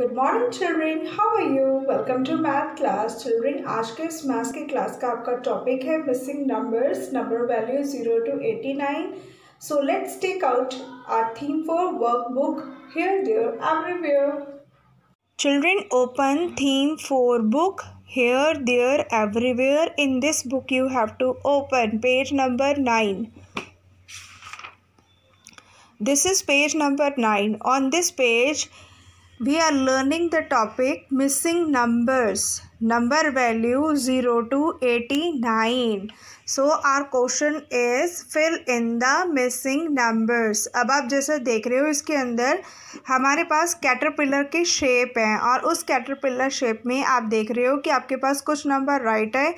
Good morning children how are you welcome to math class children आज के इस math के क्लास का आपका टॉपिक है missing numbers number value zero to eighty nine so let's take out our theme for workbook here there everywhere children open theme for book here there everywhere in this book you have to open page number nine this is page number nine on this page we are learning the topic missing numbers number value zero to eighty nine so our question is fill in the missing numbers अब आप जैसे देख रहे हो इसके अंदर हमारे पास caterpillar के शेप हैं और उस कैटरपिलर शेप में आप देख रहे हो कि आपके पास कुछ नंबर राइट है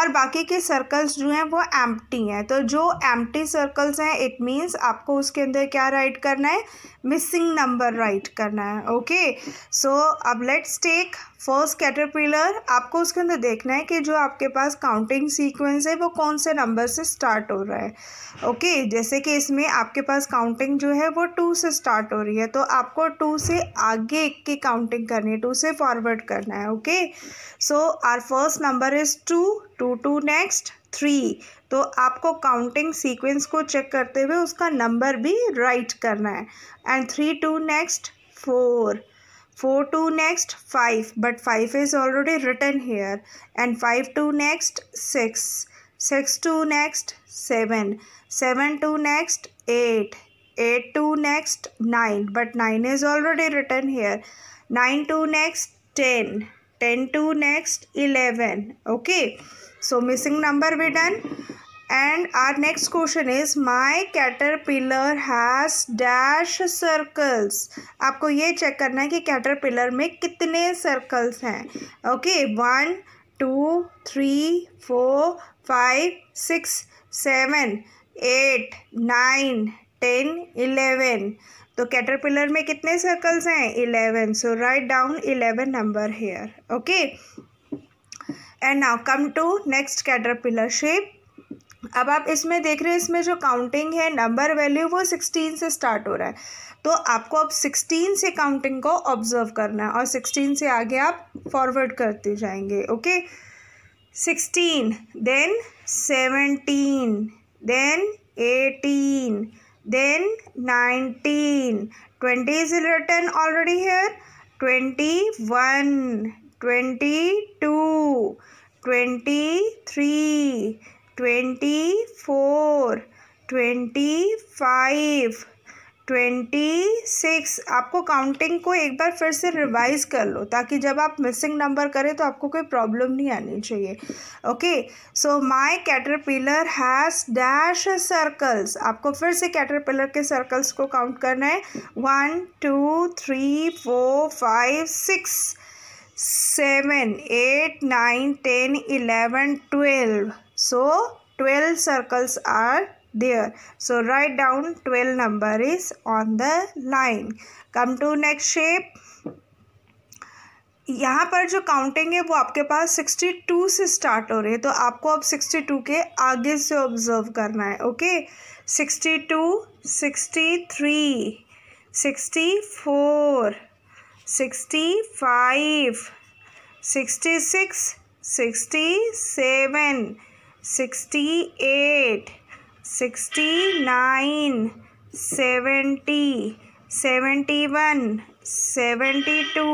और बाकी के सर्कल्स जो हैं वो एम टी हैं तो जो एम टी सर्कल्स हैं इट मीन्स आपको उसके अंदर क्या राइट करना है मिसिंग नंबर राइट करना है ओके सो अब लेट्स टेक फर्स्ट कैटरपिलर आपको उसके अंदर देखना है कि जो आपके पास काउंटिंग सीक्वेंस है वो कौन से नंबर से स्टार्ट हो रहा है ओके okay, जैसे कि इसमें आपके पास काउंटिंग जो है वो टू से स्टार्ट हो रही है तो आपको टू से आगे की काउंटिंग करनी है टू से फॉरवर्ड करना है okay so our first number is two two to next three तो आपको काउंटिंग सीक्वेंस को चेक करते हुए उसका नंबर भी राइट करना है and three to next four 4 to next 5 but 5 is already written here and 5 to next 6 6 to next 7 7 to next 8 8 to next 9 but 9 is already written here 9 to next 10 10 to next 11 okay so missing number we done and our next question is my pillar has dash circles आपको ये check करना है कि cater pillar में कितने circles हैं okay one two three four five six seven eight nine ten eleven तो caterpillar में कितने सर्कल्स हैं eleven so write down eleven number here okay and now come to next caterpillar shape अब आप इसमें देख रहे हैं इसमें जो काउंटिंग है नंबर वैल्यू वो सिक्सटीन से स्टार्ट हो रहा है तो आपको अब सिक्सटीन से काउंटिंग को ऑब्जर्व करना है और सिक्सटीन से आगे आप फॉरवर्ड करते जाएंगे okay sixteen then seventeen then eighteen then nineteen twenty is written already here twenty one twenty two twenty three twenty four twenty five twenty six आपको काउंटिंग को एक बार फिर से रिवाइज कर लो ताकि जब आप मिसिंग नंबर करें तो आपको कोई प्रॉब्लम नहीं आनी चाहिए okay so my caterpillar has dash circles आपको फिर से कैटरपिलर के सर्कल्स को काउंट करना है one two three four five six seven eight nine ten eleven twelve So 12 circles are there. So write down 12 number is on the line. Come to next shape. यहाँ पर जो counting है वो आपके पास 62 से स्टार्ट हो रही है तो आपको अब 62 के आगे से ऑब्जर्व करना है okay 62, 63, 64, 65, 66, 67, sixty eight sixty nine seventy seventy one seventy two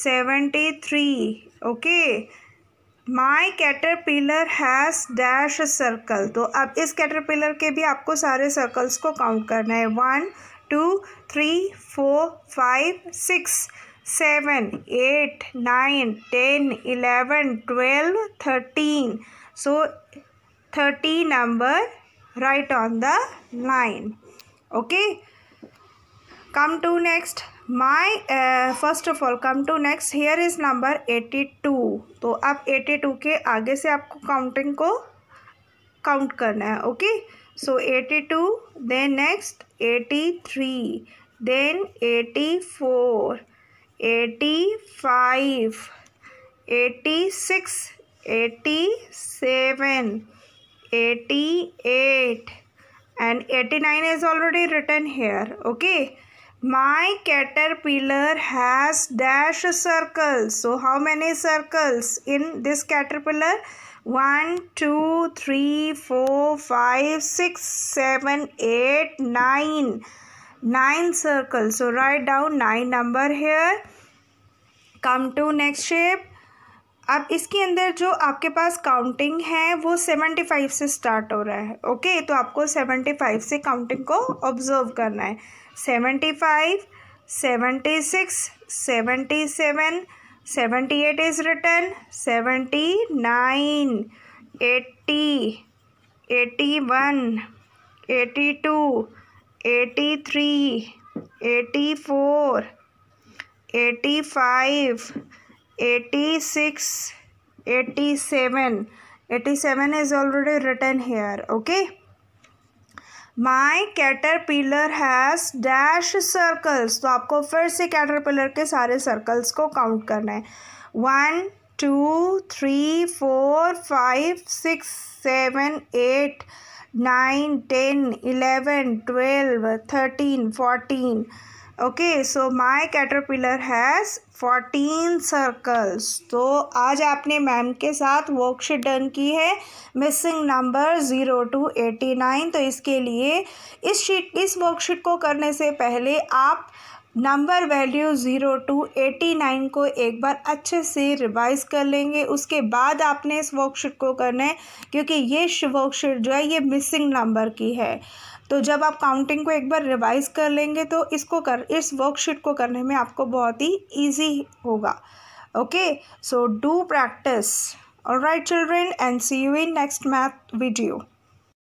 seventy three okay my caterpillar has dash circle तो अब इस कैटरपिलर के भी आपको सारे सर्कल्स को काउंट करना है one two three four five six seven eight nine ten eleven twelve thirteen So 30 number write on the line. Okay. Come to next. My uh, first of all come to next. Here is number 82. तो अब 82 के आगे से आपको counting को count करना है. Okay. So 82. Then next 83. Then 84. 85. 86. 87 88 and 89 is already written here okay my caterpillar has dash circles so how many circles in this caterpillar One, two, three, four, five, six, seven, eight, nine. 9 circles so write down 9 number here come to next shape अब इसके अंदर जो आपके पास counting है वो seventy five से start हो रहा है ओके तो आपको सेवेंटी फाइव से काउंटिंग को ऑब्ज़र्व करना है seventy five seventy six seventy seven seventy eight is written seventy nine eighty eighty one eighty two eighty three eighty four eighty five eighty six eighty seven eighty seven is already written here okay my caterpillar has dash circles तो आपको फिर से cater pillar के सारे circles को count करना है one two three four five six seven eight nine ten eleven twelve thirteen fourteen okay so my caterpillar has fourteen circles तो आज आपने मैम के साथ वर्कशीट डन की है missing number zero to eighty nine तो इसके लिए इस शीट इस वर्कशीट को करने से पहले आप number value zero to eighty nine को एक बार अच्छे से रिवाइज कर लेंगे उसके बाद आपने इस वर्कशीट को करना है क्योंकि ये वर्कशीट जो है ये मिसिंग नंबर की है तो जब आप काउंटिंग को एक बार रिवाइज़ कर लेंगे तो इसको कर इस वर्कशीट को करने में आपको बहुत ही ईजी होगा okay so do practice all right children and see you in next math video